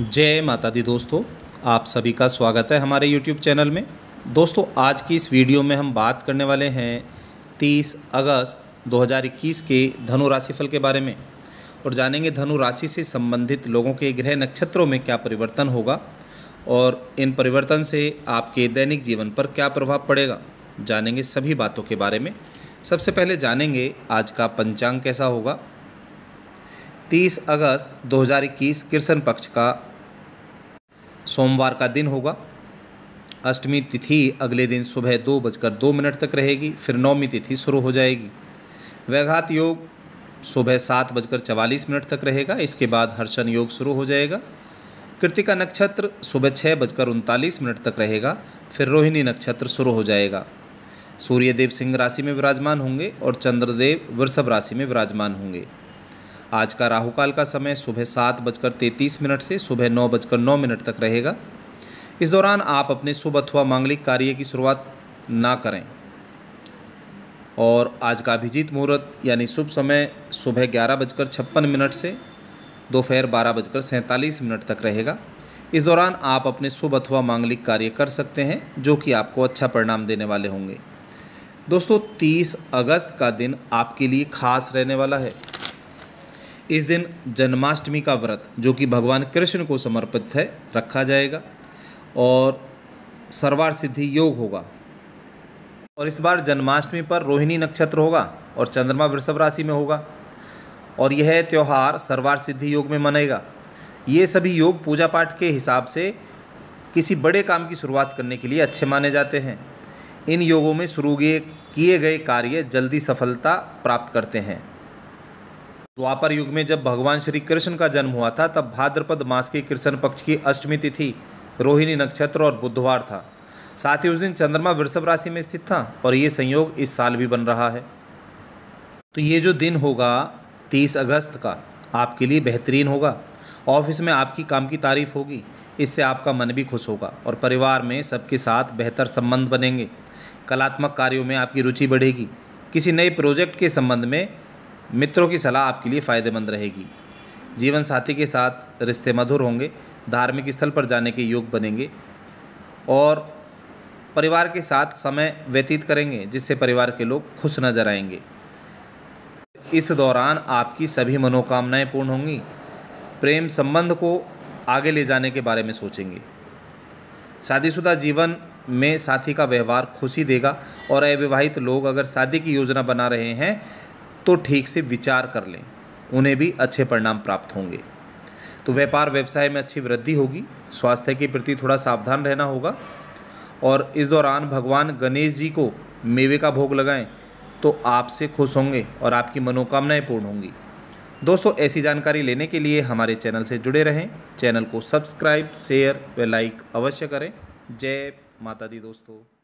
जय माता दी दोस्तों आप सभी का स्वागत है हमारे YouTube चैनल में दोस्तों आज की इस वीडियो में हम बात करने वाले हैं 30 अगस्त 2021 के धनु राशिफल के बारे में और जानेंगे धनु राशि से संबंधित लोगों के ग्रह नक्षत्रों में क्या परिवर्तन होगा और इन परिवर्तन से आपके दैनिक जीवन पर क्या प्रभाव पड़ेगा जानेंगे सभी बातों के बारे में सबसे पहले जानेंगे आज का पंचांग कैसा होगा 30 अगस्त 2021 कृष्ण पक्ष का सोमवार का दिन होगा अष्टमी तिथि अगले दिन सुबह दो बजकर दो मिनट तक रहेगी फिर नौमी तिथि शुरू हो जाएगी वैघात योग सुबह सात बजकर चवालीस मिनट तक रहेगा इसके बाद हर्षण योग शुरू हो जाएगा कृतिका नक्षत्र सुबह छः बजकर उनतालीस मिनट तक रहेगा फिर रोहिणी नक्षत्र शुरू हो जाएगा सूर्यदेव सिंह राशि में विराजमान होंगे और चंद्रदेव वृषभ राशि में विराजमान होंगे आज का राहुकाल का समय सुबह सात बजकर तैंतीस मिनट से सुबह नौ बजकर नौ मिनट तक रहेगा इस दौरान आप अपने शुभ अथवा मांगलिक कार्य की शुरुआत ना करें और आज का अभिजीत मुहूर्त यानी शुभ समय सुबह ग्यारह बजकर छप्पन मिनट से दोपहर बारह बजकर सैंतालीस मिनट तक रहेगा इस दौरान आप अपने शुभ अथवा मांगलिक कार्य कर सकते हैं जो कि आपको अच्छा परिणाम देने वाले होंगे दोस्तों 30 अगस्त का दिन आपके लिए खास रहने वाला है इस दिन जन्माष्टमी का व्रत जो कि भगवान कृष्ण को समर्पित है रखा जाएगा और सर्वार सिद्धि योग होगा और इस बार जन्माष्टमी पर रोहिणी नक्षत्र होगा और चंद्रमा वृषभ राशि में होगा और यह त्यौहार सर्वार सिद्धि योग में मनेगा ये सभी योग पूजा पाठ के हिसाब से किसी बड़े काम की शुरुआत करने के लिए अच्छे माने जाते हैं इन योगों में शुरू किए गए कार्य जल्दी सफलता प्राप्त करते हैं द्वापर तो युग में जब भगवान श्री कृष्ण का जन्म हुआ था तब भाद्रपद मास की कृष्ण पक्ष की अष्टमी तिथि रोहिणी नक्षत्र और बुधवार था साथ ही उस दिन चंद्रमा वृषभ राशि में स्थित था और ये संयोग इस साल भी बन रहा है तो ये जो दिन होगा तीस अगस्त का आपके लिए बेहतरीन होगा ऑफिस में आपकी काम की तारीफ होगी इससे आपका मन भी खुश होगा और परिवार में सबके साथ बेहतर संबंध बनेंगे कलात्मक कार्यों में आपकी रुचि बढ़ेगी किसी नए प्रोजेक्ट के संबंध में मित्रों की सलाह आपके लिए फ़ायदेमंद रहेगी जीवन साथी के साथ रिश्ते मधुर होंगे धार्मिक स्थल पर जाने के योग बनेंगे और परिवार के साथ समय व्यतीत करेंगे जिससे परिवार के लोग खुश नजर आएंगे इस दौरान आपकी सभी मनोकामनाएं पूर्ण होंगी प्रेम संबंध को आगे ले जाने के बारे में सोचेंगे शादीशुदा जीवन में साथी का व्यवहार खुशी देगा और अविवाहित लोग अगर शादी की योजना बना रहे हैं तो ठीक से विचार कर लें उन्हें भी अच्छे परिणाम प्राप्त होंगे तो व्यापार व्यवसाय में अच्छी वृद्धि होगी स्वास्थ्य के प्रति थोड़ा सावधान रहना होगा और इस दौरान भगवान गणेश जी को मेवे का भोग लगाएं तो आपसे खुश होंगे और आपकी मनोकामनाएं पूर्ण होंगी दोस्तों ऐसी जानकारी लेने के लिए हमारे चैनल से जुड़े रहें चैनल को सब्सक्राइब शेयर व लाइक अवश्य करें जय माता दी दोस्तों